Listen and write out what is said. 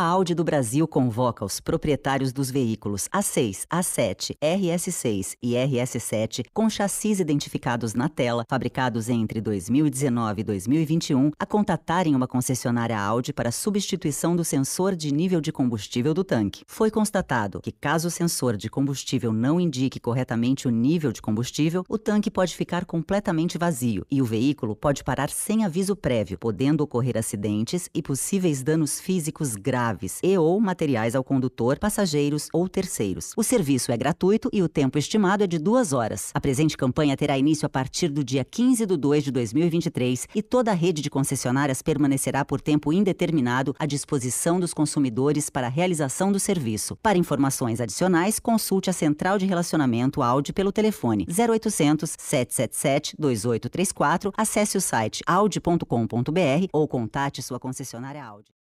A Audi do Brasil convoca os proprietários dos veículos A6, A7, RS6 e RS7 com chassis identificados na tela, fabricados entre 2019 e 2021, a contatarem uma concessionária Audi para substituição do sensor de nível de combustível do tanque. Foi constatado que, caso o sensor de combustível não indique corretamente o nível de combustível, o tanque pode ficar completamente vazio e o veículo pode parar sem aviso prévio, podendo ocorrer acidentes e possíveis danos físicos graves e ou materiais ao condutor, passageiros ou terceiros. O serviço é gratuito e o tempo estimado é de duas horas. A presente campanha terá início a partir do dia 15 de 2 de 2023 e toda a rede de concessionárias permanecerá por tempo indeterminado à disposição dos consumidores para a realização do serviço. Para informações adicionais, consulte a Central de Relacionamento Audi pelo telefone 0800 777 2834, acesse o site audi.com.br ou contate sua concessionária Audi.